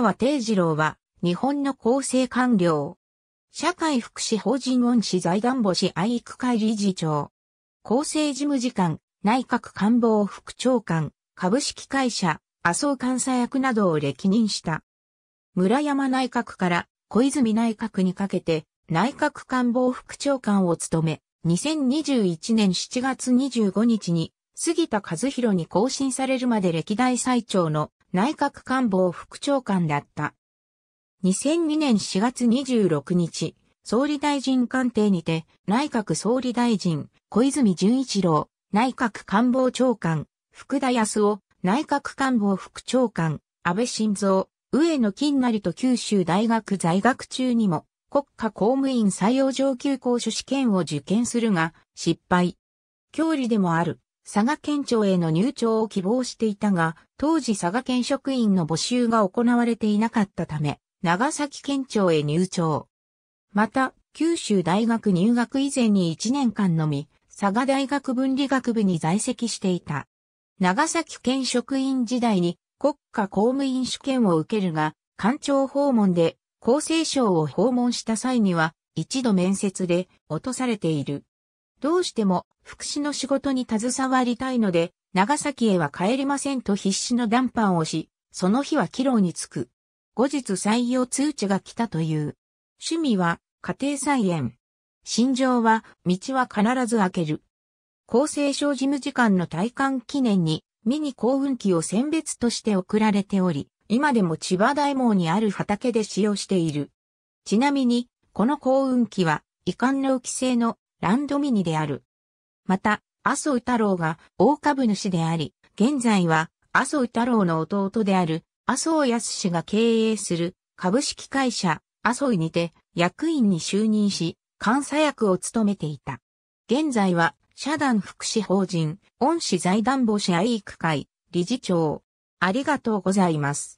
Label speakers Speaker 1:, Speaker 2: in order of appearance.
Speaker 1: 川定次郎は、日本の厚生官僚。社会福祉法人恩師財団母子愛育会理事長。厚生事務次官、内閣官房副長官、株式会社、麻生監査役などを歴任した。村山内閣から小泉内閣にかけて、内閣官房副長官を務め、2021年7月25日に、杉田和弘に更新されるまで歴代最長の内閣官房副長官だった。2002年4月26日、総理大臣官邸にて、内閣総理大臣、小泉純一郎、内閣官房長官、福田康夫、内閣官房副長官、安倍晋三、上野金成と九州大学在学中にも、国家公務員採用上級講所試験を受験するが、失敗。教理でもある。佐賀県庁への入庁を希望していたが、当時佐賀県職員の募集が行われていなかったため、長崎県庁へ入庁。また、九州大学入学以前に1年間のみ、佐賀大学文理学部に在籍していた。長崎県職員時代に国家公務員試験を受けるが、官庁訪問で厚生省を訪問した際には、一度面接で落とされている。どうしても福祉の仕事に携わりたいので、長崎へは帰れませんと必死の談判をし、その日は帰路に着く。後日採用通知が来たという。趣味は家庭菜園。心情は道は必ず開ける。厚生省事務次官の退官記念に、ミニ幸運機を選別として送られており、今でも千葉大門にある畑で使用している。ちなみに、この幸運機は、遺憾のき制のランドミニである。また、麻生太郎が大株主であり、現在は麻生太郎の弟である麻生康氏が経営する株式会社麻生にて役員に就任し、監査役を務めていた。現在は社団福祉法人、恩師財団母子愛育会、理事長。ありがとうございます。